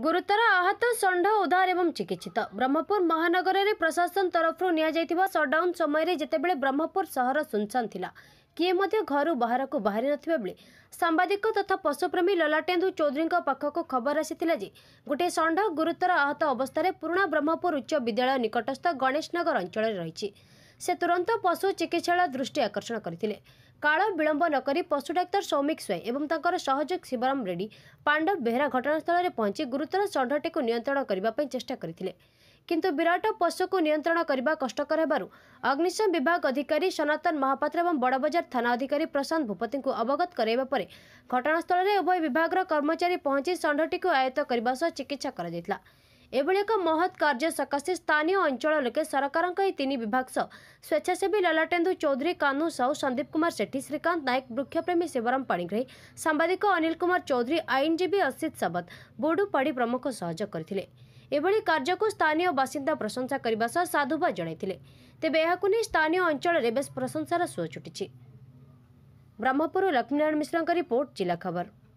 ଗୁରୁତର ଆହତ ଷଣ୍ଢ ଉଦ୍ଧାର ଏବଂ ଚିକିତ୍ସିତ ବ୍ରହ୍ମପୁର ମହାନଗରରେ ପ୍ରଶାସନ ତରଫରୁ ନିଆଯାଇଥିବା ସଟ୍ଡାଉନ୍ ସମୟରେ ଯେତେବେଳେ ବ୍ରହ୍ମପୁର ସହର ସୁନସାନ ଥିଲା କିଏ ମଧ୍ୟ ଘରୁ ବାହାରକୁ ବାହାରି ନଥିବା ବେଳେ ସାମ୍ବାଦିକ ତଥା ପଶୁପ୍ରେମୀ ଲଲାଟେନ୍ଦୁ ଚୌଧୁରୀଙ୍କ ପାଖକୁ ଖବର ଆସିଥିଲା ଯେ ଗୋଟିଏ ଷଣ୍ଢ ଗୁରୁତର ଆହତ ଅବସ୍ଥାରେ ପୁରୁଣା ବ୍ରହ୍ମପୁର ଉଚ୍ଚ ବିଦ୍ୟାଳୟ ନିକଟସ୍ଥ ଗଣେଶନଗର ଅଞ୍ଚଳରେ ରହିଛି ସେ ତୁରନ୍ତ ପଶୁ ଚିକିତ୍ସାଳୟ ଦୃଷ୍ଟି ଆକର୍ଷଣ କରିଥିଲେ କାଳ ବିଳମ୍ବ ନ କରି ପଶୁ ଡାକ୍ତର ସୌମିକ ସ୍ୱାଇଁ ଏବଂ ତାଙ୍କର ସହଯୋଗ ଶିବରାମ ରେଡ୍ଡି ପାଣ୍ଡବ ବେହେରା ଘଟଣାସ୍ଥଳରେ ପହଞ୍ଚି ଗୁରୁତର ଷଣ୍ଢଟିକୁ ନିୟନ୍ତ୍ରଣ କରିବା ପାଇଁ ଚେଷ୍ଟା କରିଥିଲେ କିନ୍ତୁ ବିରାଟ ପଶୁକୁ ନିୟନ୍ତ୍ରଣ କରିବା କଷ୍ଟକର ହେବାରୁ ଅଗ୍ନିଶମ ବିଭାଗ ଅଧିକାରୀ ସନାତନ ମହାପାତ୍ର ଏବଂ ବଡ଼ବଜାର ଥାନା ଅଧିକାରୀ ପ୍ରଶାନ୍ତ ଭୂପତିଙ୍କୁ ଅବଗତ କରାଇବା ପରେ ଘଟଣାସ୍ଥଳରେ ଉଭୟ ବିଭାଗର କର୍ମଚାରୀ ପହଞ୍ଚି ଷଣ୍ଢଟିକୁ ଆୟତ୍ତ କରିବା ସହ ଚିକିତ୍ସା କରାଯାଇଥିଲା ए महत् सकाश स्थानिक अंळ लोके सरकार स्वच्छासेवी ललाटेंदू चौधरी कन्नू साऊ संदीप कुमार शेठी श्रीकात नायक वृक्षप्रेमी शिवराम पाणीग्राही सादिक कुमार चौधरी स्रिकांत नायक सावत प्रेमी प्रमुख सहज करते एसिंदा प्रशंसा करण्या साधुबाद